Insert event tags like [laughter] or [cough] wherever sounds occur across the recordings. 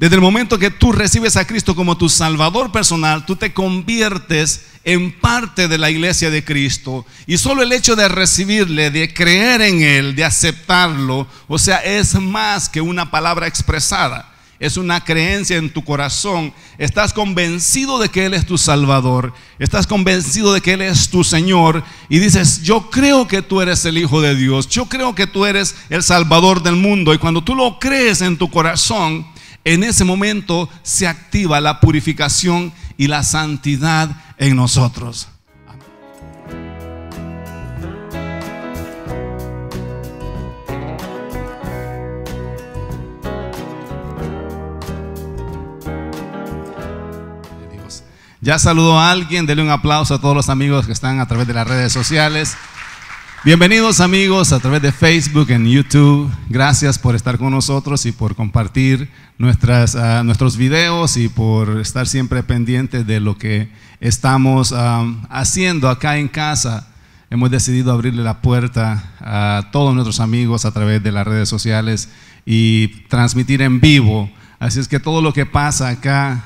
Desde el momento que tú recibes a Cristo como tu Salvador personal, tú te conviertes en parte de la iglesia de Cristo. Y solo el hecho de recibirle, de creer en Él, de aceptarlo, o sea, es más que una palabra expresada es una creencia en tu corazón. Estás convencido de que Él es tu Salvador. Estás convencido de que Él es tu Señor. Y dices, yo creo que tú eres el Hijo de Dios. Yo creo que tú eres el Salvador del mundo. Y cuando tú lo crees en tu corazón, en ese momento se activa la purificación y la santidad en nosotros. Ya saludó a alguien, denle un aplauso a todos los amigos que están a través de las redes sociales. Bienvenidos amigos a través de Facebook, y YouTube. Gracias por estar con nosotros y por compartir nuestras, ah, nuestros videos y por estar siempre pendientes de lo que estamos haciendo acá en casa. Hemos decidido abrirle la puerta a todos nuestros amigos a través de las redes sociales y transmitir en vivo. Así es que todo lo que pasa acá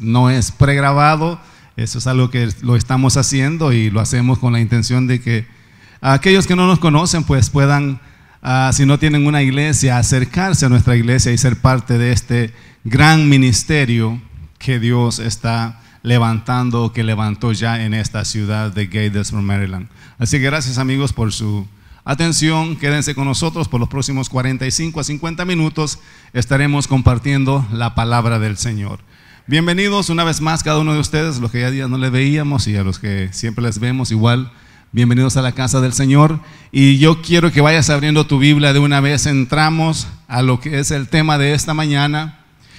no es pregrabado, eso es algo que lo estamos haciendo y lo hacemos con la intención de que aquellos que no nos conocen, pues puedan, ah, si no tienen una iglesia, acercarse a nuestra iglesia y ser parte de este gran ministerio que Dios está levantando, que levantó ya en esta ciudad de Gatesburg, Maryland. Así que gracias amigos por su atención. Quédense con nosotros por los próximos 45 a 50 minutos. Estaremos compartiendo la palabra del Señor. Bienvenidos una vez más cada uno de ustedes, los que ya días no les veíamos y a los que siempre les vemos igual. Bienvenidos a la casa del Señor. Y yo quiero que vayas abriendo tu Biblia de una vez. Entramos a lo que es el tema de esta mañana.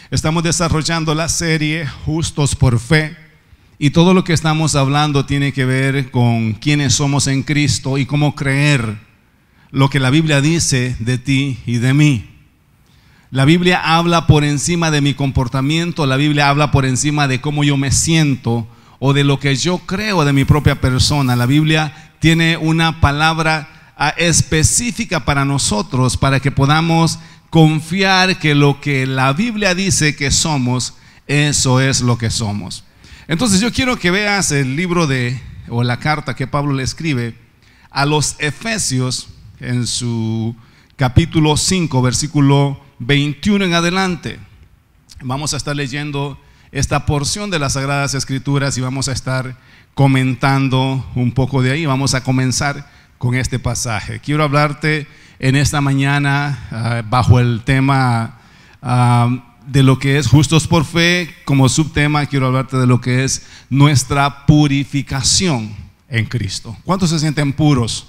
Estamos desarrollando la serie Justos por Fe. Y todo lo que estamos hablando tiene que ver con quiénes somos en Cristo y cómo creer lo que la Biblia dice de ti y de mí. La Biblia habla por encima de mi comportamiento, la Biblia habla por encima de cómo yo me siento o de lo que yo creo de mi propia persona. La Biblia tiene una palabra ah, específica para nosotros, para que podamos confiar que lo que la Biblia dice que somos, eso es lo que somos. Entonces yo quiero que veas el libro de, o la carta que Pablo le escribe a los Efesios en su capítulo 5, versículo 21 en adelante. Vamos a estar leyendo esta porción de las Sagradas Escrituras y vamos a estar comentando un poco de ahí. Vamos a comenzar con este pasaje. Quiero hablarte en esta mañana ah, bajo el tema ah, de lo que es justos por fe. Como subtema quiero hablarte de lo que es nuestra purificación en Cristo. ¿Cuántos se sienten puros?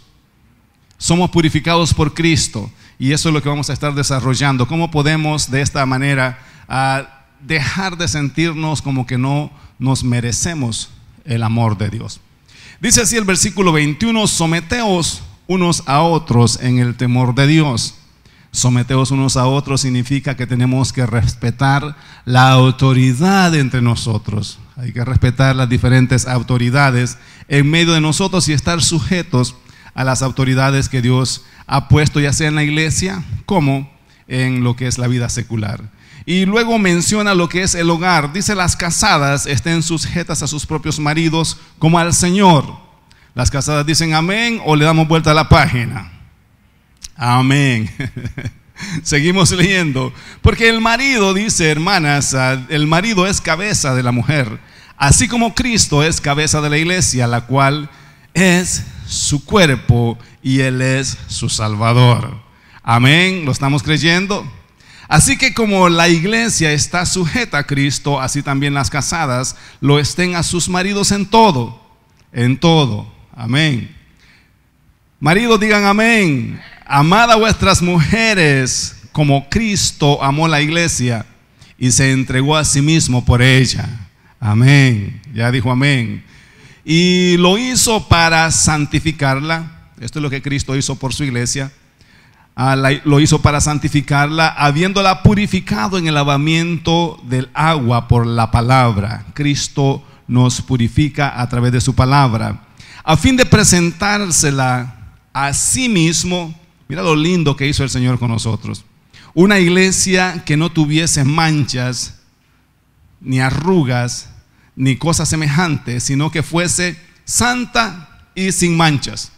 Somos purificados por Cristo y eso es lo que vamos a estar desarrollando. ¿Cómo podemos de esta manera... Ah, dejar de sentirnos como que no nos merecemos el amor de Dios. Dice así el versículo 21, someteos unos a otros en el temor de Dios. Someteos unos a otros significa que tenemos que respetar la autoridad entre nosotros. Hay que respetar las diferentes autoridades en medio de nosotros y estar sujetos a las autoridades que Dios ha puesto, ya sea en la iglesia como en lo que es la vida secular. Y luego menciona lo que es el hogar. Dice, las casadas estén sujetas a sus propios maridos como al Señor. Las casadas dicen amén o le damos vuelta a la página. Amén. [laughs] Seguimos leyendo. Porque el marido, dice hermanas, ah, el marido es cabeza de la mujer, así como Cristo es cabeza de la iglesia, la cual es su cuerpo y Él es su Salvador. Amén, lo estamos creyendo. Así que como la iglesia está sujeta a Cristo, así también las casadas lo estén a sus maridos en todo, en todo. Amén. Maridos digan amén. Amad a vuestras mujeres como Cristo amó la iglesia y se entregó a sí mismo por ella. Amén. Ya dijo amén. Y lo hizo para santificarla. Esto es lo que Cristo hizo por su iglesia Ah, lo hizo para santificarla, habiéndola purificado en el lavamiento del agua por la palabra. Cristo nos purifica a través de su palabra, a fin de presentársela a sí mismo. Mira lo lindo que hizo el Señor con nosotros. Una iglesia que no tuviese manchas, ni arrugas, ni cosas semejantes, sino que fuese santa y sin manchas.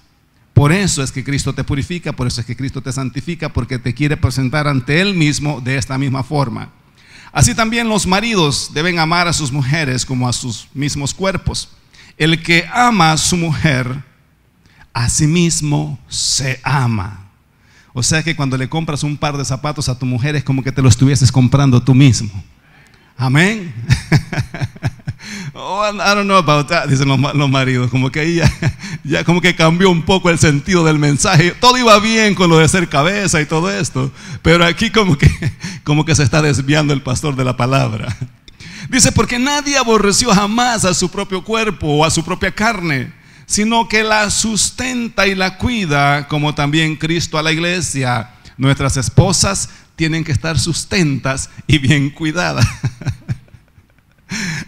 Por eso es que Cristo te purifica, por eso es que Cristo te santifica, porque te quiere presentar ante Él mismo de esta misma forma. Así también los maridos deben amar a sus mujeres como a sus mismos cuerpos. El que ama a su mujer, a sí mismo se ama. O sea que cuando le compras un par de zapatos a tu mujer es como que te lo estuvieses comprando tú mismo. Amén. Oh, I don't know about that, dicen los, maridos. Como que ahí ya, [laughs] ya como que cambió un poco el sentido del mensaje. Todo iba bien con lo de ser cabeza y todo esto, pero aquí como que, [laughs] como que se está desviando el pastor de la palabra. Dice, porque nadie aborreció jamás a su propio cuerpo o a su propia carne, sino que la sustenta y la cuida, como también Cristo a la iglesia. Nuestras esposas tienen que estar sustentas y bien cuidadas. [laughs]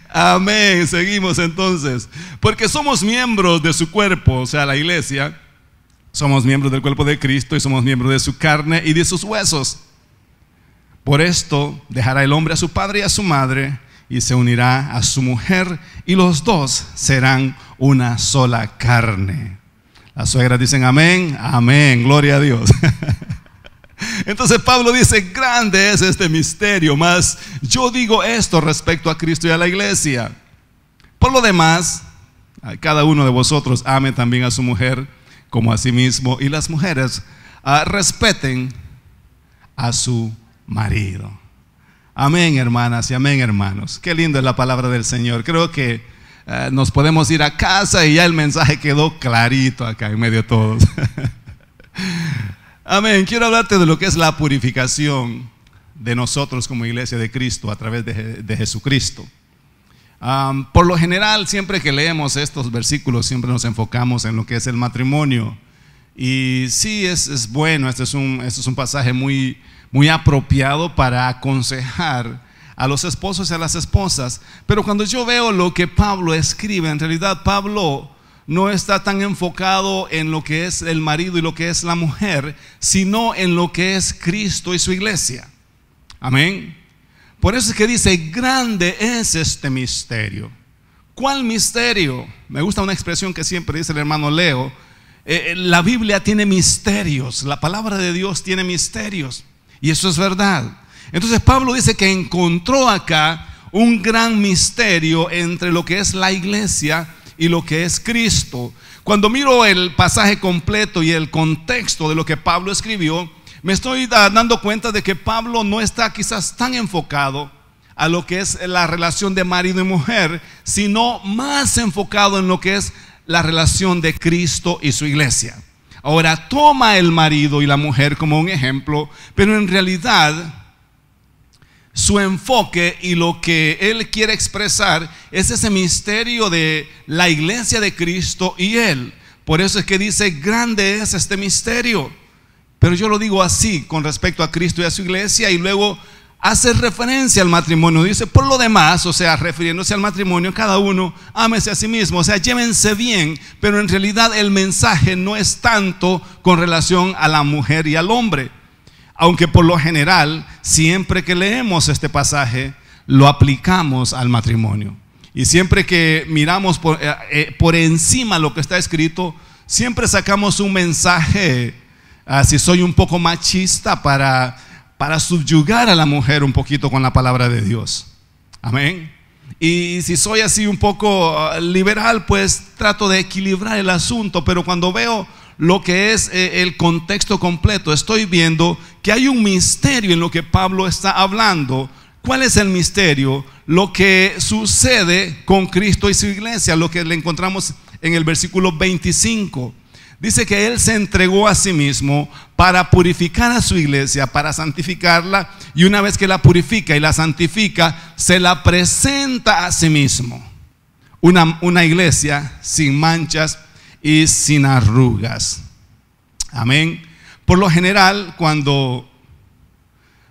Amén. Seguimos entonces. Porque somos miembros de su cuerpo, o sea, la iglesia. Somos miembros del cuerpo de Cristo y somos miembros de su carne y de sus huesos. Por esto dejará el hombre a su padre y a su madre y se unirá a su mujer y los dos serán una sola carne. Las suegras dicen amén, amén, gloria a Dios. [laughs] Entonces Pablo dice, grande es este misterio, mas yo digo esto respecto a Cristo y a la iglesia. Por lo demás, cada uno de vosotros ame también a su mujer como a sí mismo y las mujeres ah, respeten a su marido. Amén, hermanas y amén, hermanos. Qué linda es la palabra del Señor. Creo que eh, nos podemos ir a casa y ya el mensaje quedó clarito acá en medio de todos. [laughs] Amén. Quiero hablarte de lo que es la purificación de nosotros como iglesia de Cristo a través de, Jesucristo. por lo general, siempre que leemos estos versículos, siempre nos enfocamos en lo que es el matrimonio. Y sí, es, bueno, este es un, este es un pasaje muy, muy apropiado para aconsejar a los esposos y a las esposas. Pero cuando yo veo lo que Pablo escribe, en realidad Pablo no está tan enfocado en lo que es el marido y lo que es la mujer, sino en lo que es Cristo y su iglesia. Amén. Por eso es que dice, grande es este misterio. ¿Cuál misterio? Me gusta una expresión que siempre dice el hermano Leo. Eh, eh, la Biblia tiene misterios, la palabra de Dios tiene misterios. Y eso es verdad. Entonces Pablo dice que encontró acá un gran misterio entre lo que es la iglesia y lo que es Cristo. Cuando miro el pasaje completo y el contexto de lo que Pablo escribió, me estoy dando cuenta de que Pablo no está quizás tan enfocado a lo que es la relación de marido y mujer, sino más enfocado en lo que es la relación de Cristo y su iglesia. Ahora toma el marido y la mujer como un ejemplo, pero en realidad su enfoque y lo que él quiere expresar es ese misterio de la iglesia de Cristo y él. Por eso es que dice, grande es este misterio. Pero yo lo digo así con respecto a Cristo y a su iglesia y luego hace referencia al matrimonio. Dice, por lo demás, o sea, refiriéndose al matrimonio, cada uno ámese a sí mismo, o sea, llévense bien, pero en realidad el mensaje no es tanto con relación a la mujer y al hombre aunque por lo general, siempre que leemos este pasaje, lo aplicamos al matrimonio. Y siempre que miramos por, eh, eh, encima lo que está escrito, siempre sacamos un mensaje, ah, si soy un poco machista, para, para subyugar a la mujer un poquito con la palabra de Dios. Amén. Y si soy así un poco ah, liberal, pues trato de equilibrar el asunto, pero cuando veo lo que es eh, el contexto completo, estoy viendo que hay un misterio en lo que Pablo está hablando. ¿Cuál es el misterio? Lo que sucede con Cristo y su iglesia, lo que le encontramos en el versículo 25. Dice que Él se entregó a sí mismo para purificar a su iglesia, para santificarla, y una vez que la purifica y la santifica, se la presenta a sí mismo. Una, una iglesia sin manchas, y sin arrugas. Amén. Por lo general, cuando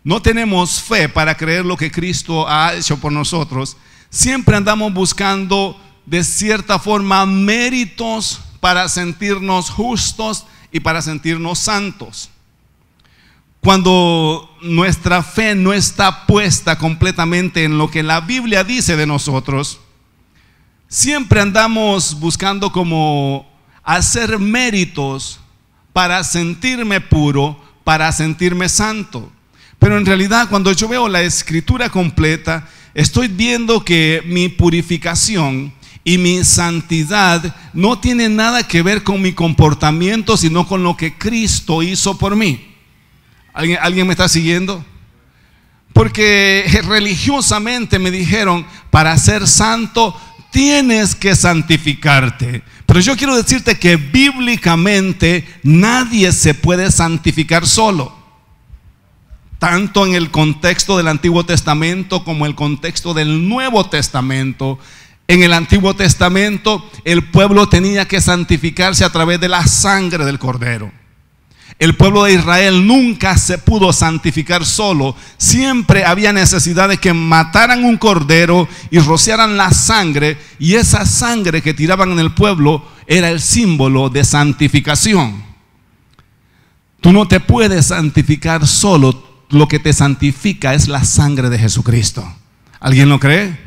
no tenemos fe para creer lo que Cristo ha hecho por nosotros, siempre andamos buscando de cierta forma méritos para sentirnos justos y para sentirnos santos. Cuando nuestra fe no está puesta completamente en lo que la Biblia dice de nosotros, siempre andamos buscando como hacer méritos para sentirme puro, para sentirme santo. Pero en realidad cuando yo veo la escritura completa, estoy viendo que mi purificación y mi santidad no tiene nada que ver con mi comportamiento, sino con lo que Cristo hizo por mí. ¿Alguien, ¿alguien me está siguiendo? Porque religiosamente me dijeron, para ser santo tienes que santificarte. Pero yo quiero decirte que bíblicamente nadie se puede santificar solo. Tanto en el contexto del Antiguo Testamento como el contexto del Nuevo Testamento. En el Antiguo Testamento el pueblo tenía que santificarse a través de la sangre del cordero. El pueblo de Israel nunca se pudo santificar solo. Siempre había necesidad de que mataran un cordero y rociaran la sangre. Y esa sangre que tiraban en el pueblo era el símbolo de santificación. Tú no te puedes santificar solo. Lo que te santifica es la sangre de Jesucristo. ¿Alguien lo cree?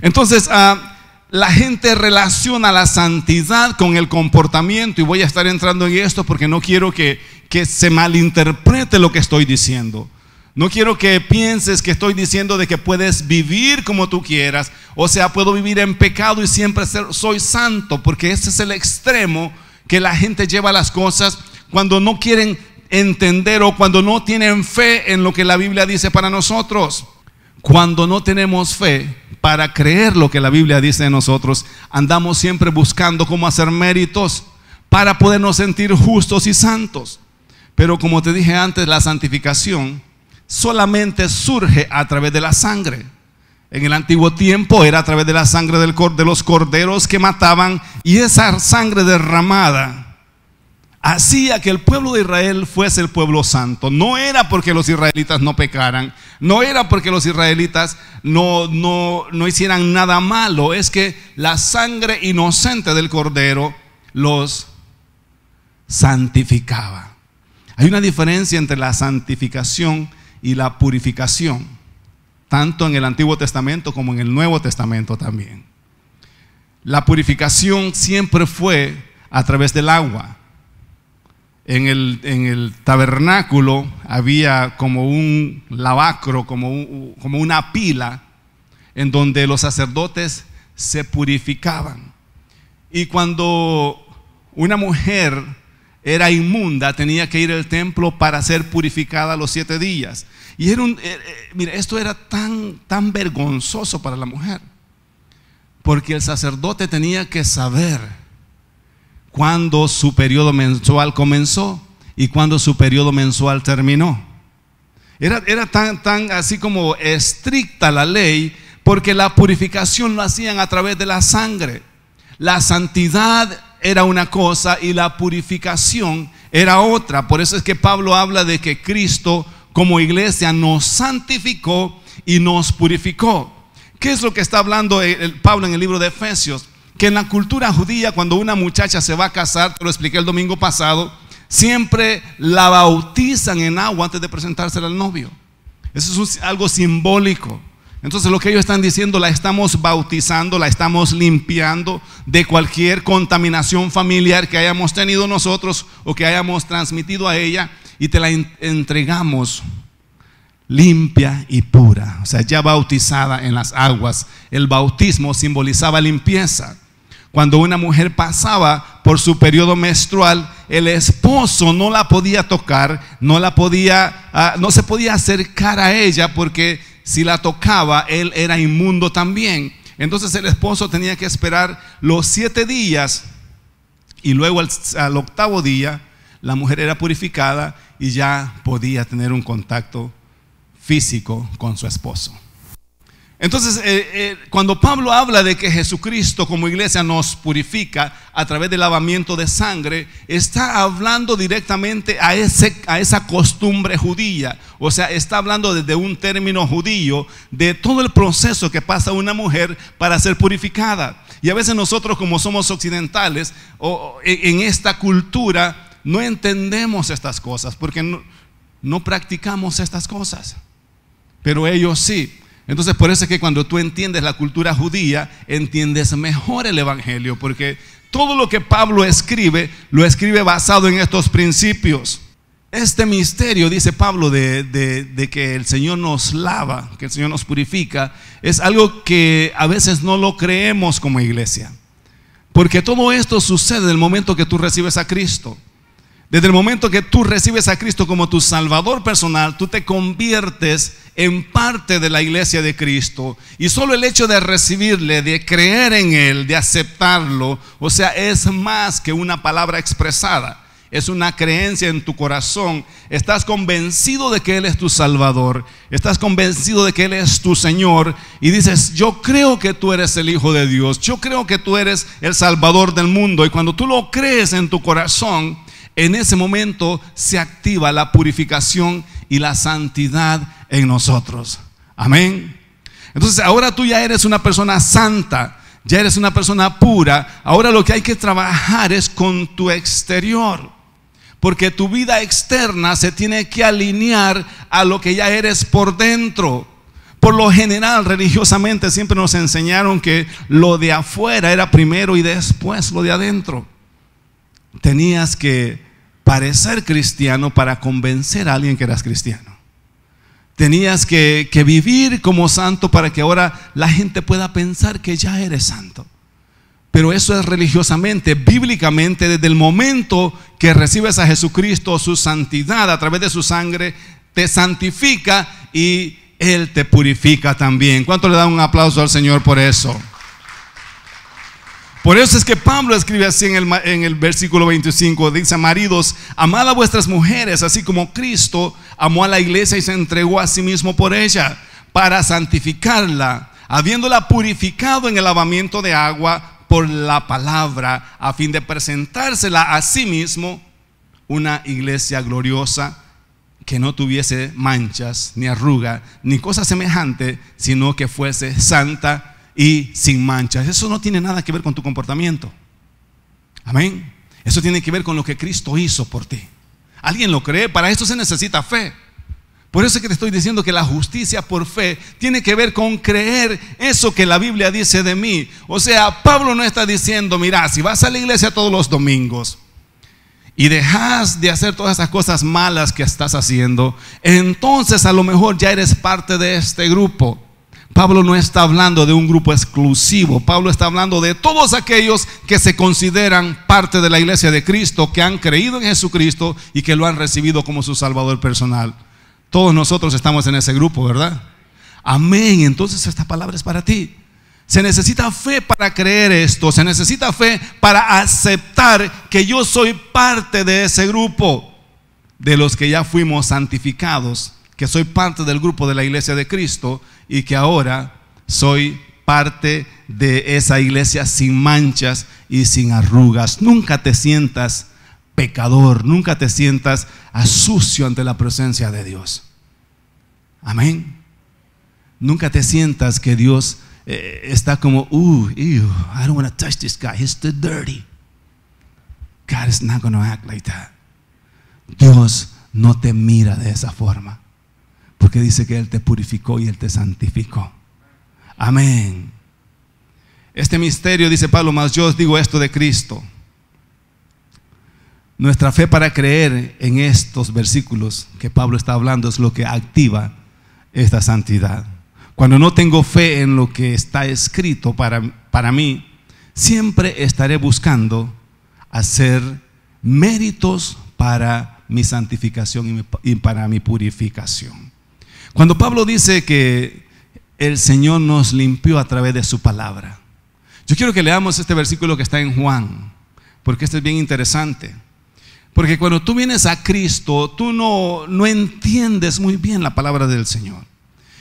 Entonces, ah, la gente relaciona la santidad con el comportamiento, y voy a estar entrando en esto porque no quiero que, se malinterprete lo que estoy diciendo. No quiero que pienses que estoy diciendo de que puedes vivir como tú quieras, o sea, puedo vivir en pecado y siempre ser, soy santo, porque ese es el extremo que la gente lleva las cosas cuando no quieren entender o cuando no tienen fe en lo que la Biblia dice para nosotros. Cuando no tenemos fe para creer lo que la Biblia dice de nosotros, andamos siempre buscando cómo hacer méritos para podernos sentir justos y santos. Pero como te dije antes, la santificación solamente surge a través de la sangre. En el antiguo tiempo era a través de la sangre de los corderos que mataban y esa sangre derramada hacía que el pueblo de Israel fuese el pueblo santo. No era porque los israelitas no pecaran, no era porque los israelitas no, no, no hicieran nada malo, es que la sangre inocente del cordero los santificaba. Hay una diferencia entre la santificación y la purificación, tanto en el Antiguo Testamento como en el Nuevo Testamento también. La purificación siempre fue a través del agua en el, tabernáculo había como un lavacro, como, una pila, en donde los sacerdotes se purificaban. Y cuando una mujer era inmunda, tenía que ir al templo para ser purificada los siete días. Y era eh, eh, esto era tan, tan vergonzoso para la mujer, porque el sacerdote tenía que saber cuando su periodo mensual comenzó y cuando su periodo mensual terminó. Era, tan, tan así como estricta la ley porque la purificación lo hacían a través de la sangre. La santidad era una cosa y la purificación era otra. Por eso es que Pablo habla de que Cristo como iglesia nos santificó y nos purificó. ¿Qué es lo que está hablando Pablo en el libro de Efesios? que en la cultura judía, cuando una muchacha se va a casar, te lo expliqué el domingo pasado, siempre la bautizan en agua antes de presentársela al novio. Eso es algo simbólico. Entonces lo que ellos están diciendo, la estamos bautizando, la estamos limpiando de cualquier contaminación familiar que hayamos tenido nosotros o que hayamos transmitido a ella y te la entregamos limpia y pura, o sea, ya bautizada en las aguas. El bautismo simbolizaba limpieza. Cuando una mujer pasaba por su periodo menstrual, el esposo no la podía tocar, no la podía, ah, no se podía acercar a ella porque si la tocaba, él era inmundo también. Entonces el esposo tenía que esperar los siete días y luego al octavo día la mujer era purificada y ya podía tener un contacto físico con su esposo. Entonces, eh, eh, cuando Pablo habla de que Jesucristo como iglesia nos purifica a través del lavamiento de sangre, está hablando directamente a, esa costumbre judía. O sea, está hablando desde un término judío de todo el proceso que pasa una mujer para ser purificada. Y a veces nosotros como somos occidentales, o, e, en esta cultura, no entendemos estas cosas porque no, no practicamos estas cosas. Pero ellos sí. Entonces por eso es que cuando tú entiendes la cultura judía, entiendes mejor el Evangelio, porque todo lo que Pablo escribe, lo escribe basado en estos principios. Este misterio, dice Pablo, de, que el Señor nos lava, que el Señor nos purifica, es algo que a veces no lo creemos como iglesia. Porque todo esto sucede en el momento que tú recibes a Cristo. Desde el momento que tú recibes a Cristo como tu Salvador personal, tú te conviertes en parte de la iglesia de Cristo. Y solo el hecho de recibirle, de creer en Él, de aceptarlo, o sea, es más que una palabra expresada. Es una creencia en tu corazón. Estás convencido de que Él es tu Salvador. Estás convencido de que Él es tu Señor. Y dices, yo creo que tú eres el Hijo de Dios. Yo creo que tú eres el Salvador del mundo. Y cuando tú lo crees en tu corazón, en ese momento se activa la purificación y la santidad en nosotros. Amén. Entonces ahora tú ya eres una persona santa, ya eres una persona pura. Ahora lo que hay que trabajar es con tu exterior. Porque tu vida externa se tiene que alinear a lo que ya eres por dentro. Por lo general, religiosamente siempre nos enseñaron que lo de afuera era primero y después lo de adentro. Tenías que parecer cristiano para convencer a alguien que eras cristiano. Tenías que, que vivir como santo para que ahora la gente pueda pensar que ya eres santo. Pero eso es religiosamente, bíblicamente, desde el momento que recibes a Jesucristo, su santidad a través de su sangre, te santifica y Él te purifica también. ¿Cuánto le da un aplauso al Señor por eso? Por eso es que Pablo escribe así en el, versículo 25, dice, maridos, amad a vuestras mujeres, así como Cristo amó a la iglesia y se entregó a sí mismo por ella, para santificarla, habiéndola purificado en el lavamiento de agua por la palabra, a fin de presentársela a sí mismo una iglesia gloriosa que no tuviese manchas, ni arruga, ni cosa semejante, sino que fuese santa y sin manchas. Eso no tiene nada que ver con tu comportamiento. Amén. Eso tiene que ver con lo que Cristo hizo por ti. ¿Alguien lo cree? Para eso se necesita fe. Por eso es que te estoy diciendo que la justicia por fe tiene que ver con creer eso que la Biblia dice de mí. O sea, Pablo no está diciendo, mira, si vas a la iglesia todos los domingos y dejas de hacer todas esas cosas malas que estás haciendo, entonces a lo mejor ya eres parte de este grupo. Pablo no está hablando de un grupo exclusivo, Pablo está hablando de todos aquellos que se consideran parte de la iglesia de Cristo, que han creído en Jesucristo y que lo han recibido como su Salvador personal. Todos nosotros estamos en ese grupo, ¿verdad? Amén, entonces esta palabra es para ti. Se necesita fe para creer esto, se necesita fe para aceptar que yo soy parte de ese grupo de los que ya fuimos santificados que soy parte del grupo de la iglesia de Cristo y que ahora soy parte de esa iglesia sin manchas y sin arrugas. Nunca te sientas pecador, nunca te sientas a sucio ante la presencia de Dios. Amén. Nunca te sientas que Dios eh, está como, uh, I don't want to touch this guy, he's too dirty. God is not going to act like that. Dios no te mira de esa forma. Porque dice que Él te purificó y Él te santificó. Amén. Este misterio, dice Pablo, más yo os digo esto de Cristo. Nuestra fe para creer en estos versículos que Pablo está hablando es lo que activa esta santidad. Cuando no tengo fe en lo que está escrito para, para mí, siempre estaré buscando hacer méritos para mi santificación y para mi purificación. Cuando Pablo dice que el Señor nos limpió a través de su palabra, yo quiero que leamos este versículo que está en Juan, porque este es bien interesante. Porque cuando tú vienes a Cristo, tú no, no entiendes muy bien la palabra del Señor.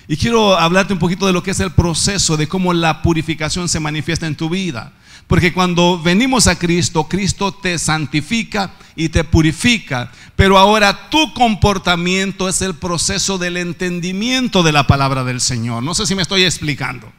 Y quiero hablarte un poquito de lo que es el proceso, de cómo la purificación se manifiesta en tu vida. Porque cuando venimos a Cristo, Cristo te santifica y te purifica. Pero ahora tu comportamiento es el proceso del entendimiento de la palabra del Señor. No sé si me estoy explicando.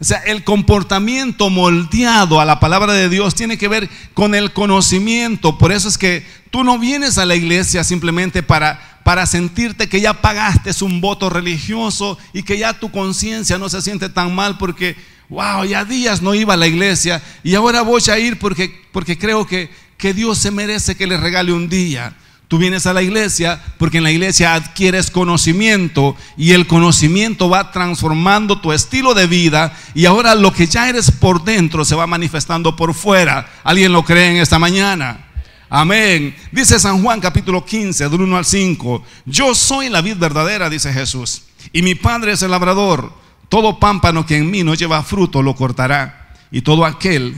O sea, el comportamiento moldeado a la palabra de Dios tiene que ver con el conocimiento. Por eso es que tú no vienes a la iglesia simplemente para, para sentirte que ya pagaste un voto religioso y que ya tu conciencia no se siente tan mal porque wow, ya días no iba a la iglesia y ahora voy a ir porque, porque creo que, que Dios se merece que le regale un día. Tú vienes a la iglesia porque en la iglesia adquieres conocimiento y el conocimiento va transformando tu estilo de vida y ahora lo que ya eres por dentro se va manifestando por fuera. ¿Alguien lo cree en esta mañana? Amén. Dice San Juan capítulo 15, del 1 al 5. Yo soy la vid verdadera, dice Jesús, y mi Padre es el labrador todo pámpano que en mí no lleva fruto lo cortará, y todo aquel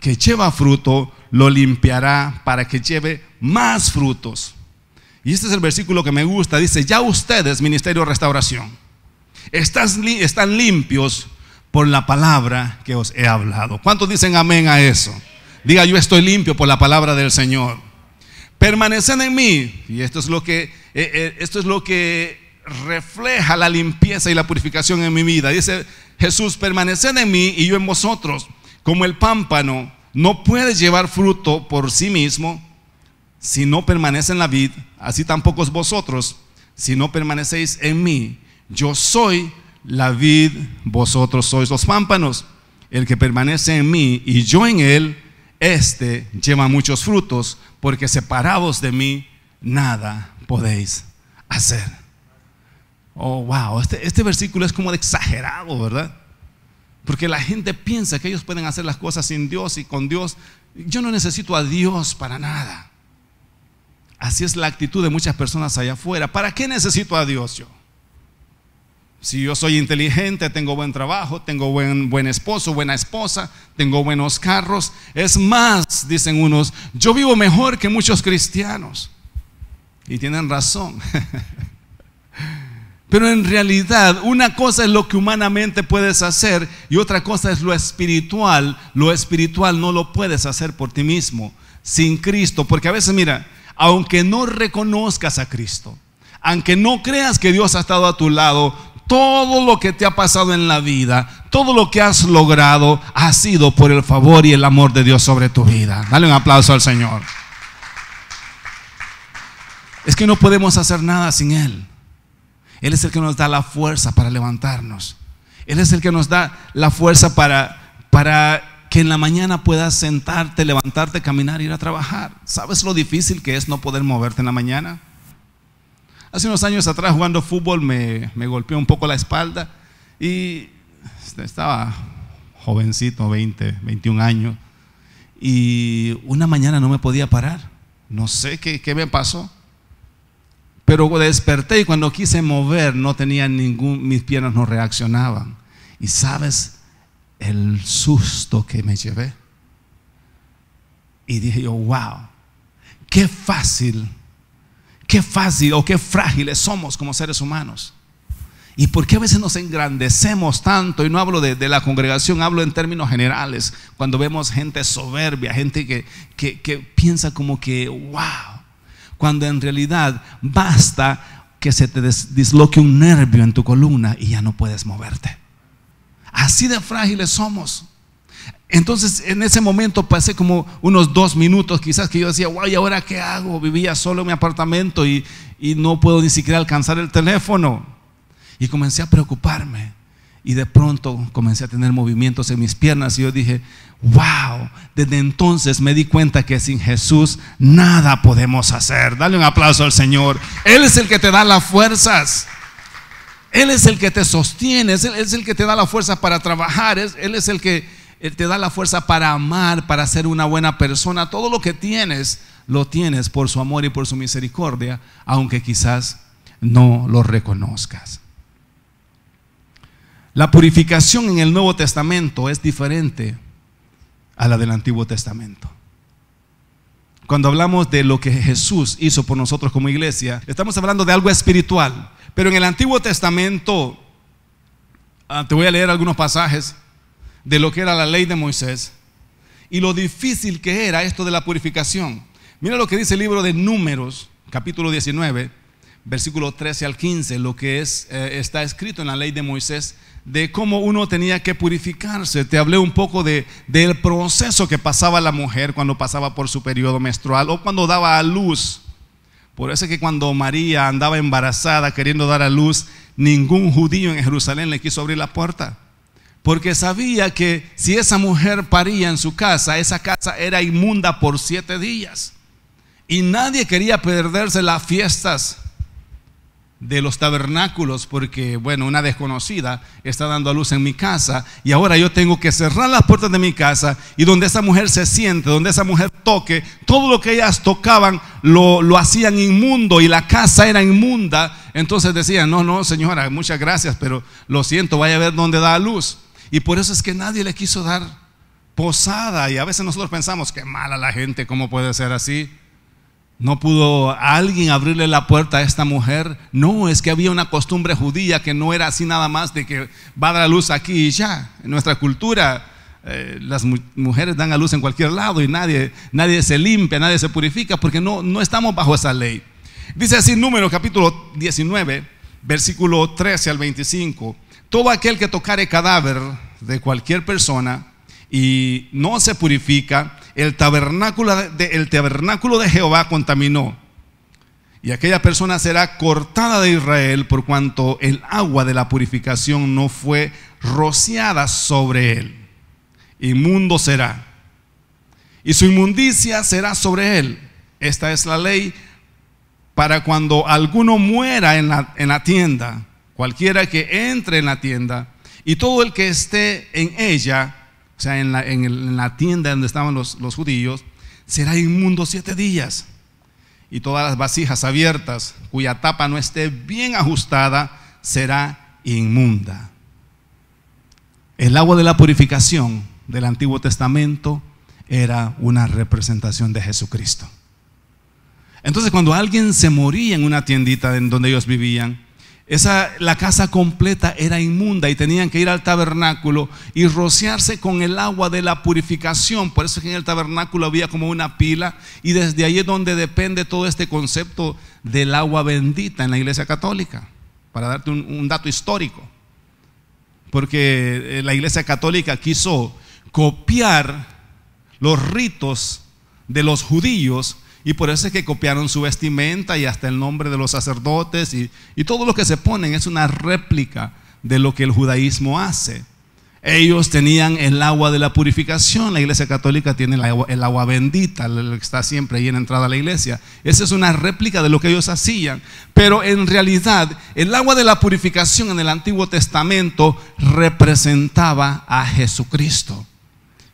que lleva fruto lo limpiará para que lleve más frutos. Y este es el versículo que me gusta. Dice, ya ustedes, Ministerio de Restauración, están limpios por la palabra que os he hablado. ¿Cuántos dicen amén a eso? Diga, yo estoy limpio por la palabra del Señor. Permanecen en mí. Y esto es lo que, eh, eh, esto es lo que refleja la limpieza y la purificación en mi vida. Dice Jesús, permaneced en mí y yo en vosotros. Como el pámpano no puede llevar fruto por sí mismo si no permanece en la vid, así tampoco vosotros si no permanecéis en mí. Yo soy la vid, vosotros sois los pámpanos. El que permanece en mí y yo en él, este lleva muchos frutos, porque separados de mí nada podéis hacer oh, wow, este, este versículo es como de exagerado, ¿verdad? Porque la gente piensa que ellos pueden hacer las cosas sin Dios y con Dios. Yo no necesito a Dios para nada. Así es la actitud de muchas personas allá afuera. ¿Para qué necesito a Dios yo? Si yo soy inteligente, tengo buen trabajo, tengo buen, buen esposo, buena esposa, tengo buenos carros. Es más, dicen unos, yo vivo mejor que muchos cristianos. Y tienen razón. [laughs] Pero en realidad una cosa es lo que humanamente puedes hacer y otra cosa es lo espiritual. Lo espiritual no lo puedes hacer por ti mismo, sin Cristo. Porque a veces, mira, aunque no reconozcas a Cristo, aunque no creas que Dios ha estado a tu lado, todo lo que te ha pasado en la vida, todo lo que has logrado, ha sido por el favor y el amor de Dios sobre tu vida. Dale un aplauso al Señor. Es que no podemos hacer nada sin Él. Él es el que nos da la fuerza para levantarnos. Él es el que nos da la fuerza para, para que en la mañana puedas sentarte, levantarte, caminar, ir a trabajar. ¿Sabes lo difícil que es no poder moverte en la mañana? Hace unos años atrás jugando fútbol me, golpeó un poco la espalda y estaba jovencito, 20, 21 años. Y una mañana no me podía parar. No sé qué me pasó. Pero desperté y cuando quise mover no tenía ningún, mis piernas no reaccionaban. Y sabes el susto que me llevé. Y dije yo, wow, qué fácil, qué fácil o qué frágiles somos como seres humanos. ¿Y por qué a veces nos engrandecemos tanto? Y no hablo de, la congregación, hablo en términos generales. Cuando vemos gente soberbia, gente que, que piensa como que, wow, cuando en realidad basta que se te disloque un nervio en tu columna y ya no puedes moverte. Así de frágiles somos. Entonces, en ese momento pasé como unos dos minutos, quizás que yo decía, guay, ¿ahora qué hago? Vivía solo en mi apartamento y, y no puedo ni siquiera alcanzar el teléfono. Y comencé a preocuparme. Y de pronto comencé a tener movimientos en mis piernas y yo dije, wow, desde entonces me di cuenta que sin Jesús nada podemos hacer. Dale un aplauso al Señor. Él es el que te da las fuerzas. Él es el que te sostiene, Él es el que te da la fuerza para trabajar, Él es el que te da la fuerza para amar, para ser una buena persona. Todo lo que tienes, lo tienes por su amor y por su misericordia, aunque quizás no lo reconozcas. La purificación en el Nuevo Testamento es diferente a la del Antiguo Testamento. Cuando hablamos de lo que Jesús hizo por nosotros como iglesia, estamos hablando de algo espiritual. Pero en el Antiguo Testamento, ah, te voy a leer algunos pasajes de lo que era la ley de Moisés y lo difícil que era esto de la purificación. Mira lo que dice el libro de Números, capítulo 19, versículo 13 al 15, lo que eh, está escrito en la ley de Moisés de cómo uno tenía que purificarse. Te hablé un poco del proceso que pasaba la mujer cuando pasaba por su periodo menstrual o cuando daba a luz. Por eso es que cuando María andaba embarazada queriendo dar a luz, ningún judío en Jerusalén le quiso abrir la puerta. Porque sabía que si esa mujer paría en su casa, esa casa era inmunda por siete días. Y nadie quería perderse las fiestas de los tabernáculos porque, bueno, una desconocida está dando a luz en mi casa y ahora yo tengo que cerrar las puertas de mi casa y donde esa mujer se siente, donde esa mujer toque, todo lo que ellas tocaban lo, lo hacían inmundo y la casa era inmunda. Entonces decían, no, no, señora, muchas gracias, pero lo siento, vaya a ver dónde da a luz. Y por eso es que nadie le quiso dar posada y a veces nosotros pensamos, qué mala la gente, ¿cómo puede ser así? No pudo alguien abrirle la puerta a esta mujer. No, es que había una costumbre judía que no era así nada más de que va a dar luz aquí y ya. En nuestra cultura eh, las mujeres dan a luz en cualquier lado y nadie, nadie se limpia, nadie se purifica porque no, no estamos bajo esa ley. Dice así número capítulo 19, versículo 13 al 25. Todo aquel que tocare cadáver de cualquier persona y no se purifica, el tabernáculo de, el tabernáculo de Jehová contaminó. Y aquella persona será cortada de Israel por cuanto el agua de la purificación no fue rociada sobre él. Inmundo será. Y su inmundicia será sobre él. Esta es la ley para cuando alguno muera en la, en la tienda, cualquiera que entre en la tienda, y todo el que esté en ella o sea, en la, tienda donde estaban los, los judíos, será inmundo siete días. Y todas las vasijas abiertas cuya tapa no esté bien ajustada será inmunda. El agua de la purificación del Antiguo Testamento era una representación de Jesucristo. Entonces cuando alguien se moría en una tiendita en donde ellos vivían, esa, la casa completa era inmunda y tenían que ir al tabernáculo y rociarse con el agua de la purificación. Por eso es que en el tabernáculo había como una pila y desde ahí es donde depende todo este concepto del agua bendita en la iglesia católica, para darte un dato histórico. Porque eh, la iglesia católica quiso copiar los ritos de los judíos y por eso es que copiaron su vestimenta y hasta el nombre de los sacerdotes y, todo lo que se ponen es una réplica de lo que el judaísmo hace. Ellos tenían el agua de la purificación, la iglesia católica tiene el agua, bendita, que está siempre ahí en la entrada a la iglesia. Esa es una réplica de lo que ellos hacían. Pero en realidad el agua de la purificación en el Antiguo Testamento representaba a Jesucristo,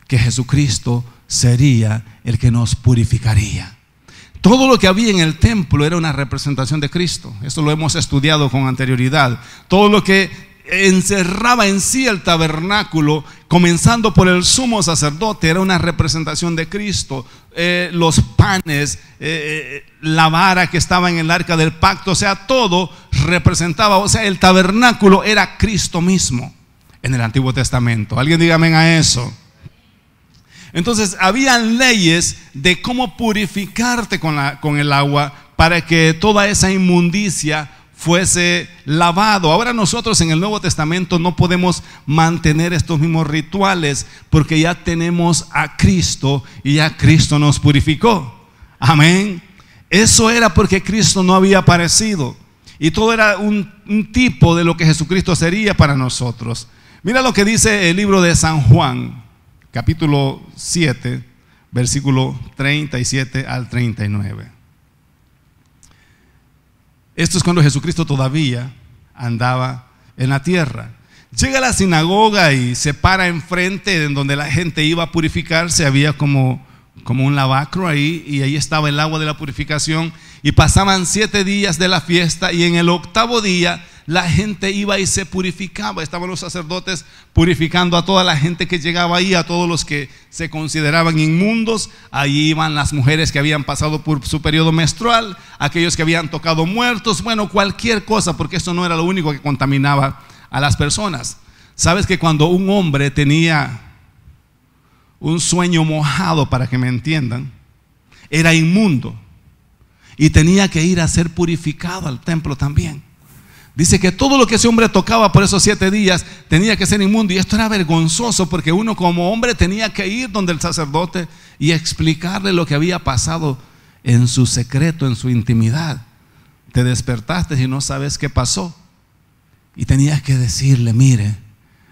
que Jesucristo sería el que nos purificaría. Todo lo que había en el templo era una representación de Cristo. Esto lo hemos estudiado con anterioridad. Todo lo que encerraba en sí el tabernáculo, comenzando por el sumo sacerdote, era una representación de Cristo. Eh, los panes, eh, eh, la vara que estaba en el arca del pacto, o sea, todo representaba, o sea, el tabernáculo era Cristo mismo en el Antiguo Testamento. Alguien dígame a eso. Entonces, habían leyes de cómo purificarte con, el agua para que toda esa inmundicia fuese lavado. Ahora nosotros en el Nuevo Testamento no podemos mantener estos mismos rituales porque ya tenemos a Cristo y ya Cristo nos purificó. Amén. Eso era porque Cristo no había aparecido. Y todo era un, un tipo de lo que Jesucristo sería para nosotros. Mira lo que dice el libro de San Juan capítulo 7, versículo 37 al 39. Esto es cuando Jesucristo todavía andaba en la tierra. Llega a la sinagoga y se para enfrente en donde la gente iba a purificarse, había como, como un lavacro ahí y ahí estaba el agua de la purificación y pasaban siete días de la fiesta y en el octavo día la gente iba y se purificaba. Estaban los sacerdotes purificando a toda la gente que llegaba ahí, a todos los que se consideraban inmundos. Ahí iban las mujeres que habían pasado por su periodo menstrual, aquellos que habían tocado muertos, bueno, cualquier cosa, porque eso no era lo único que contaminaba a las personas. Sabes que cuando un hombre tenía un sueño mojado, para que me entiendan, era inmundo y tenía que ir a ser purificado al templo también. Dice que todo lo que ese hombre tocaba por esos siete días tenía que ser inmundo. Y esto era vergonzoso porque uno como hombre tenía que ir donde el sacerdote y explicarle lo que había pasado en su secreto, en su intimidad. Te despertaste y no sabes qué pasó. Y tenías que decirle, mire,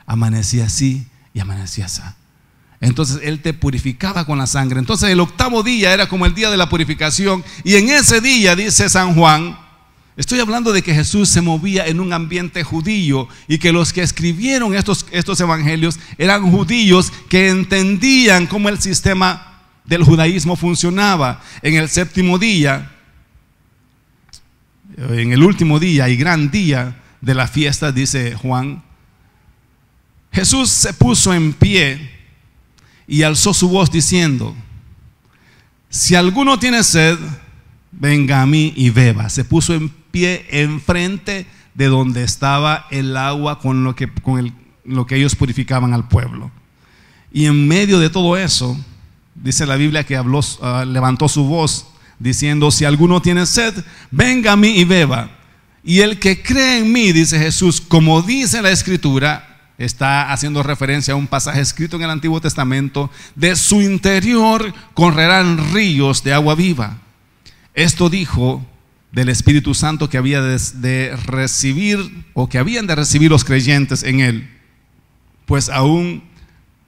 amanecí así y amanecía así. Entonces Él te purificaba con la sangre. Entonces el octavo día era como el día de la purificación. Y en ese día, dice San Juan, Estoy hablando de que Jesús se movía en un ambiente judío y que los que escribieron estos, estos evangelios eran judíos que entendían cómo el sistema del judaísmo funcionaba. En el séptimo día, en el último día y gran día de la fiesta, dice Juan, Jesús se puso en pie y alzó su voz diciendo, si alguno tiene sed, venga a mí y beba. Se puso en pie enfrente de donde estaba el agua con lo que, ellos purificaban al pueblo. Y en medio de todo eso, dice la Biblia que habló, ah, levantó su voz diciendo, si alguno tiene sed, venga a mí y beba. Y el que cree en mí, dice Jesús, como dice la escritura, está haciendo referencia a un pasaje escrito en el Antiguo Testamento, de su interior correrán ríos de agua viva. Esto dijo del Espíritu Santo que había de, recibir o que habían de recibir los creyentes en él, pues aún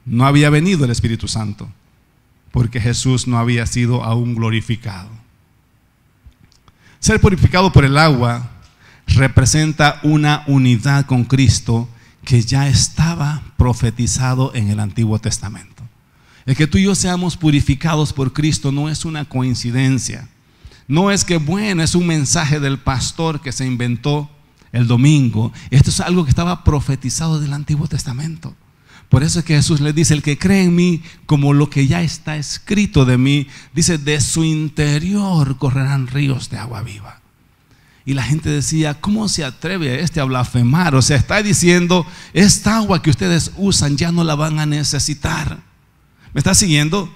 no había venido el Espíritu Santo, porque Jesús no había sido aún glorificado. Ser purificado por el agua representa una unidad con Cristo que ya estaba profetizado en el Antiguo Testamento. El que tú y yo seamos purificados por Cristo no es una coincidencia. No es que, bueno, es un mensaje del pastor que se inventó el domingo. Esto es algo que estaba profetizado del Antiguo Testamento. Por eso es que Jesús le dice, el que cree en mí, como lo que ya está escrito de mí, dice, de su interior correrán ríos de agua viva. Y la gente decía, ¿cómo se atreve este a blasfemar? O sea, está diciendo, esta agua que ustedes usan ya no la van a necesitar. ¿Me está siguiendo?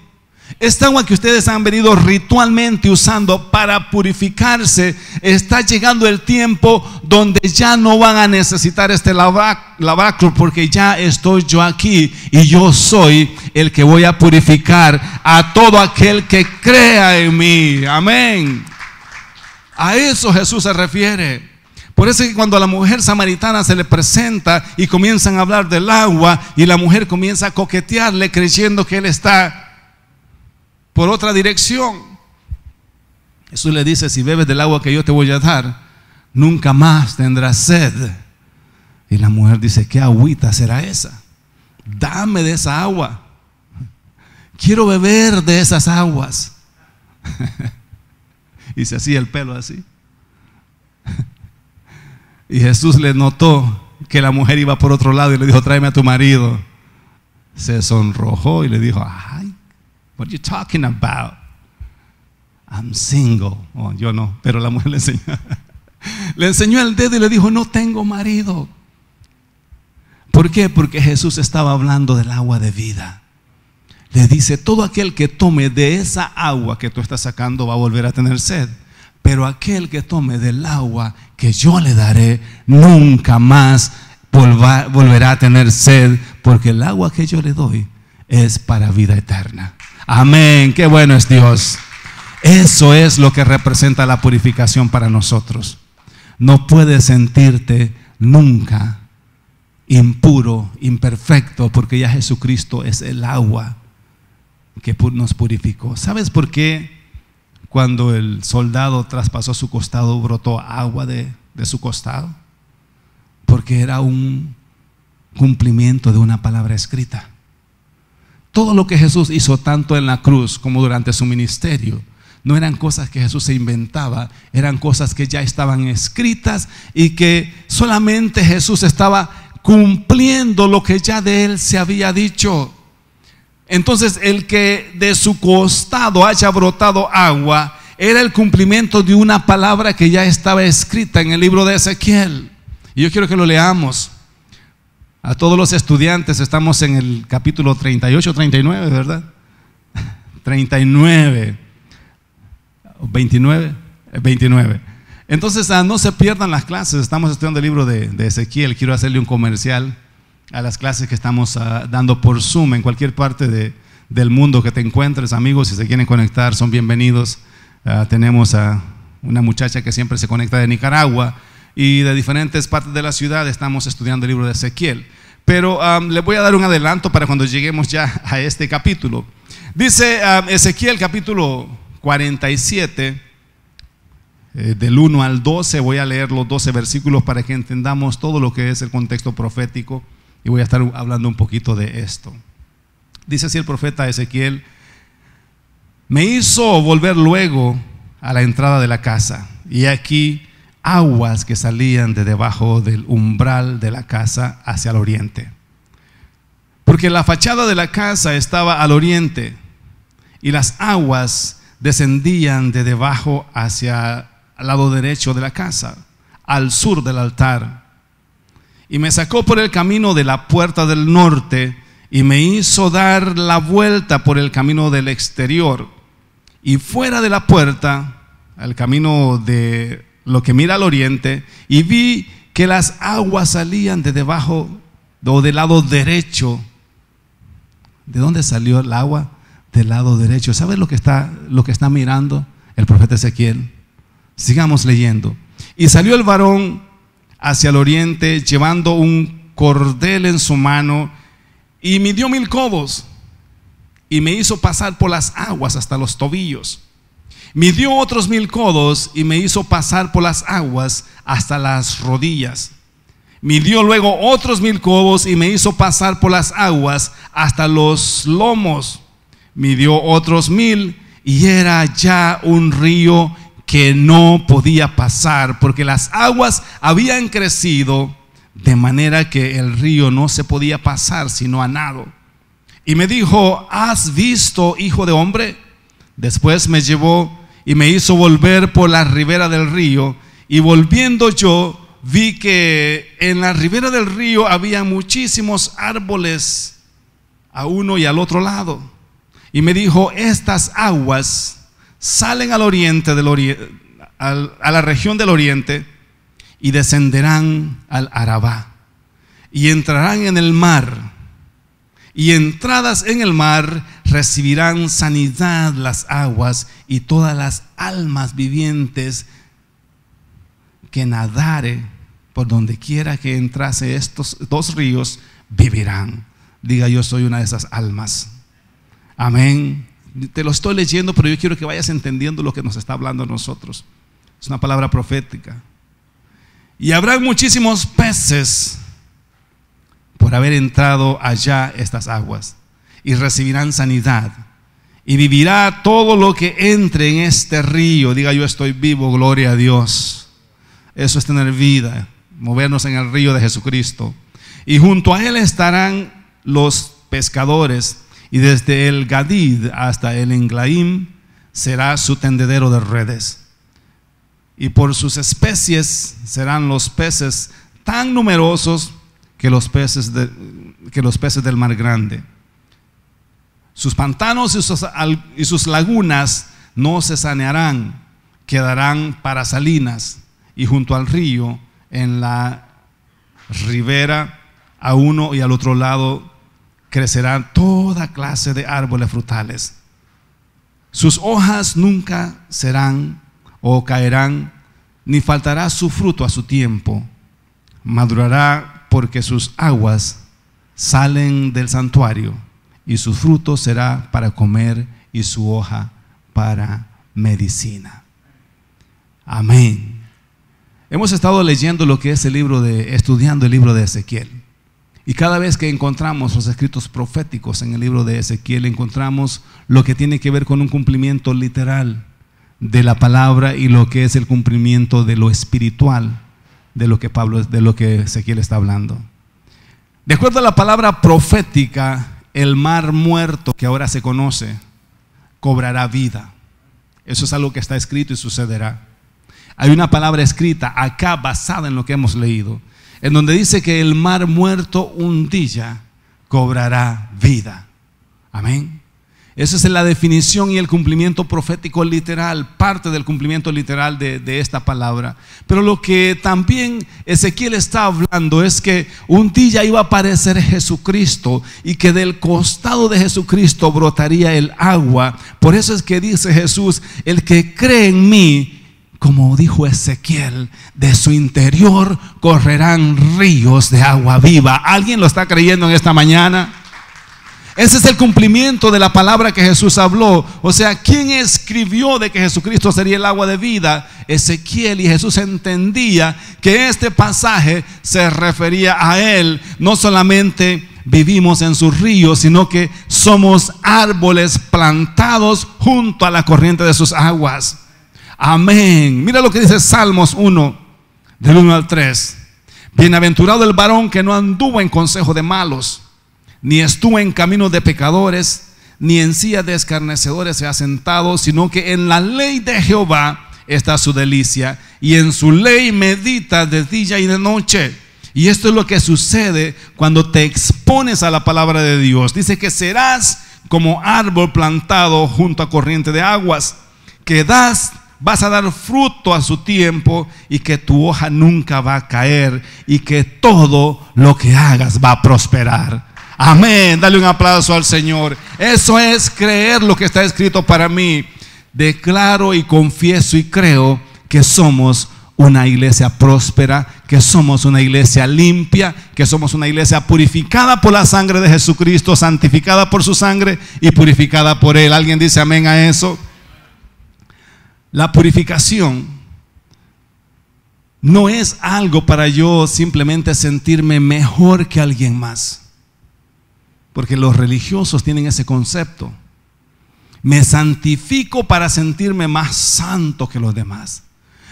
Esta agua que ustedes han venido ritualmente usando para purificarse, está llegando el tiempo donde ya no van a necesitar este lavacro porque ya estoy yo aquí y yo soy el que voy a purificar a todo aquel que crea en mí. Amén. A eso Jesús se refiere. Por eso es que cuando a la mujer samaritana se le presenta y comienzan a hablar del agua y la mujer comienza a coquetearle creyendo que él está por otra dirección. Jesús le dice, si bebes del agua que yo te voy a dar, nunca más tendrás sed. Y la mujer dice, ¿qué agüita será esa? Dame de esa agua. Quiero beber de esas aguas. [laughs] y se hacía el pelo así. [laughs] y Jesús le notó que la mujer iba por otro lado y le dijo, tráeme a tu marido. Se sonrojó y le dijo, ay, What you talking about? I'm single. Oh, yo no, pero la mujer le enseñó. [laughs] le enseñó el dedo y le dijo, no tengo marido. ¿Por qué? Porque Jesús estaba hablando del agua de vida. Le dice, todo aquel que tome de esa agua que tú estás sacando va a volver a tener sed. Pero aquel que tome del agua que yo le daré, nunca más volverá a tener sed, porque el agua que yo le doy es para vida eterna. Amén, qué bueno es Dios. Eso es lo que representa la purificación para nosotros. No puedes sentirte nunca impuro, imperfecto, porque ya Jesucristo es el agua que nos purificó. ¿Sabes por qué cuando el soldado traspasó su costado brotó agua de, de su costado? Porque era un cumplimiento de una palabra escrita. Todo lo que Jesús hizo tanto en la cruz como durante su ministerio no eran cosas que Jesús se inventaba, eran cosas que ya estaban escritas y que solamente Jesús estaba cumpliendo lo que ya de él se había dicho. Entonces el que de su costado haya brotado agua era el cumplimiento de una palabra que ya estaba escrita en el libro de Ezequiel. Y yo quiero que lo leamos. A todos los estudiantes, estamos en el capítulo 38, 39, ¿verdad? 39, 29, 29. Entonces, ah, no se pierdan las clases. Estamos estudiando el libro de, de Ezequiel. Quiero hacerle un comercial a las clases que estamos ah, dando por Zoom en cualquier parte del mundo que te encuentres. Amigos, si se quieren conectar, son bienvenidos. Ah, tenemos a una muchacha que siempre se conecta de Nicaragua y de diferentes partes de la ciudad estamos estudiando el libro de Ezequiel. Pero les voy a dar un adelanto para cuando lleguemos ya a este capítulo. Dice Ezequiel capítulo 47, eh, del 1 al 12, voy a leer los 12 versículos para que entendamos todo lo que es el contexto profético y voy a estar hablando un poquito de esto. Dice así el profeta Ezequiel, me hizo volver luego a la entrada de la casa y aquí aguas que salían de debajo del umbral de la casa hacia el oriente. Porque la fachada de la casa estaba al oriente y las aguas descendían de debajo hacia el lado derecho de la casa, al sur del altar. Y me sacó por el camino de la puerta del norte y me hizo dar la vuelta por el camino del exterior. Y fuera de la puerta, al camino de lo que mira al oriente, y vi que las aguas salían de debajo o del lado derecho. ¿De dónde salió el agua? Del lado derecho. ¿Sabes lo que está, lo que está mirando el profeta Ezequiel? Sigamos leyendo. Y salió el varón hacia el oriente llevando un cordel en su mano y dio mil cobos y me hizo pasar por las aguas hasta los tobillos Midió otros mil codos y me hizo pasar por las aguas hasta las rodillas. Midió luego otros mil codos y me hizo pasar por las aguas hasta los lomos. Midió otros mil y era ya un río que no podía pasar porque las aguas habían crecido de manera que el río no se podía pasar sino a nado. Y me dijo, ¿has visto, hijo de hombre? Después me llevó y me hizo volver por la ribera del río. Y volviendo yo, vi que en la ribera del río había muchísimos árboles a uno y al otro lado. Y me dijo, estas aguas salen al oriente, del a la región del oriente y descenderán al Arabá y entrarán en el mar. Y entradas en el mar recibirán sanidad las aguas y todas las almas vivientes que nadare por donde quiera que entrase estos dos ríos, vivirán. Diga, yo soy una de esas almas. Amén. Te lo estoy leyendo, pero yo quiero que vayas entendiendo lo que nos está hablando a nosotros. Es una palabra profética. Y habrá muchísimos peces por haber entrado allá estas aguas y recibirán sanidad. Y vivirá todo lo que entre en este río. Diga yo estoy vivo, gloria a Dios. Eso es tener vida, movernos en el río de Jesucristo. Y junto a él estarán los pescadores. Y desde el Gadid hasta el Englaim será su tendedero de redes. Y por sus especies serán los peces tan numerosos que los peces, que los peces del mar grande. Sus pantanos y sus, lagunas no se sanearán, quedarán para salinas y junto al río en la ribera a uno y al otro lado crecerán toda clase de árboles frutales. Sus hojas nunca serán o caerán, ni faltará su fruto a su tiempo. Madurará porque sus aguas salen del santuario y su fruto será para comer y su hoja para medicina. Amén. Hemos estado leyendo lo que es el libro de, estudiando el libro de Ezequiel. Y cada vez que encontramos los escritos proféticos en el libro de Ezequiel, encontramos lo que tiene que ver con un cumplimiento literal de la palabra y lo que es el cumplimiento de lo espiritual de lo que Pablo, de lo que Ezequiel está hablando. De acuerdo a la palabra profética, el mar muerto que ahora se conoce cobrará vida. Eso es algo que está escrito y sucederá. Hay una palabra escrita acá basada en lo que hemos leído, en donde dice que el mar muerto un día cobrará vida. Amén. Esa es la definición y el cumplimiento profético literal, parte del cumplimiento literal de, esta palabra. Pero lo que también Ezequiel está hablando es que un día iba a aparecer Jesucristo y que del costado de Jesucristo brotaría el agua. Por eso es que dice Jesús, el que cree en mí, como dijo Ezequiel, de su interior correrán ríos de agua viva. ¿Alguien lo está creyendo en esta mañana? Ese es el cumplimiento de la palabra que Jesús habló. O sea, ¿quién escribió de que Jesucristo sería el agua de vida? Ezequiel y Jesús entendía que este pasaje se refería a él. No solamente vivimos en sus ríos, sino que somos árboles plantados junto a la corriente de sus aguas. Amén. Mira lo que dice Salmos 1, del 1 al 3. Bienaventurado el varón que no anduvo en consejo de malos ni estuvo en camino de pecadores, ni en silla de escarnecedores se ha sentado, sino que en la ley de Jehová está su delicia, y en su ley medita de día y de noche. Y esto es lo que sucede cuando te expones a la palabra de Dios. Dice que serás como árbol plantado junto a corriente de aguas, que das vas a dar fruto a su tiempo y que tu hoja nunca va a caer y que todo lo que hagas va a prosperar. Amén. Dale un aplauso al Señor. Eso es creer lo que está escrito para mí. Declaro y confieso y creo que somos una iglesia próspera, que somos una iglesia limpia, que somos una iglesia purificada por la sangre de Jesucristo, santificada por su sangre y purificada por Él. ¿Alguien dice amén a eso? La purificación no es algo para yo simplemente sentirme mejor que alguien más porque los religiosos tienen ese concepto. Me santifico para sentirme más santo que los demás.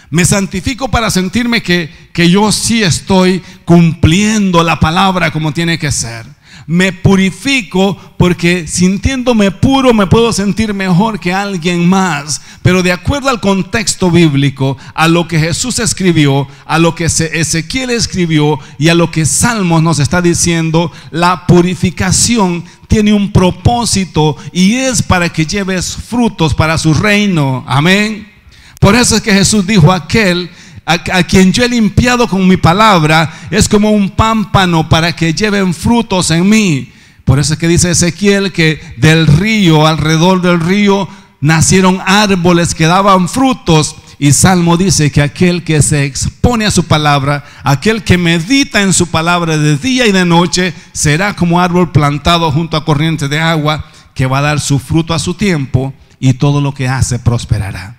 Me santifico para sentirme que, que, yo sí estoy cumpliendo la palabra como tiene que ser. Me purifico porque sintiéndome puro me puedo sentir mejor que alguien más. Pero de acuerdo al contexto bíblico, a lo que Jesús escribió, a lo que Ezequiel escribió y a lo que Salmos nos está diciendo, la purificación tiene un propósito y es para que lleves frutos para su reino. Amén. Por eso es que Jesús dijo aquel a, quien yo he limpiado con mi palabra es como un pámpano para que lleven frutos en mí. Por eso es que dice Ezequiel que del río, alrededor del río, nacieron árboles que daban frutos. Y Salmo dice que aquel que se expone a su palabra, aquel que medita en su palabra de día y de noche, será como árbol plantado junto a corrientes de agua, que va a dar su fruto a su tiempo y todo lo que hace prosperará.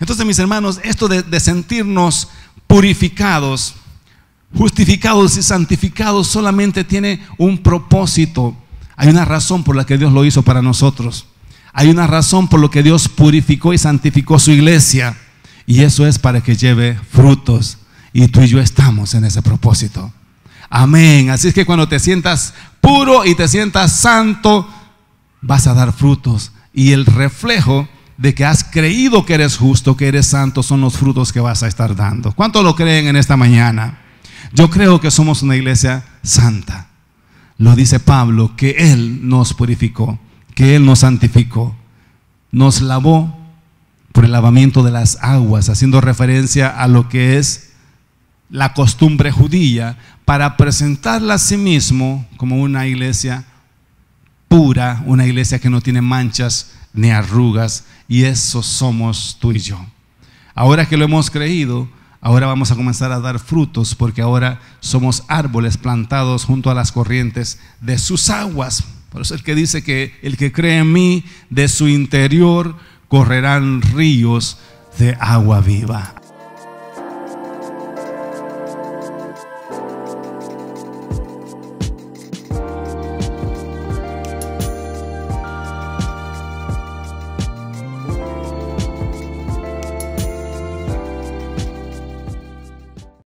Entonces, mis hermanos, esto de, de sentirnos purificados, justificados y santificados solamente tiene un propósito. Hay una razón por la que Dios lo hizo para nosotros. Hay una razón por lo que Dios purificó y santificó su iglesia. Y eso es para que lleve frutos. Y tú y yo estamos en ese propósito. Amén. Así es que cuando te sientas puro y te sientas santo, vas a dar frutos. Y el reflejo de que has creído que eres justo, que eres santo, son los frutos que vas a estar dando. ¿Cuántos lo creen en esta mañana? Yo creo que somos una iglesia santa. Lo dice Pablo, que Él nos purificó que Él nos santificó, nos lavó por el lavamiento de las aguas, haciendo referencia a lo que es la costumbre judía para presentarla a sí mismo como una iglesia pura, una iglesia que no tiene manchas ni arrugas, y eso somos tú y yo. Ahora que lo hemos creído, ahora vamos a comenzar a dar frutos porque ahora somos árboles plantados junto a las corrientes de sus aguas. Por eso el que dice que el que cree en mí, de su interior correrán ríos de agua viva.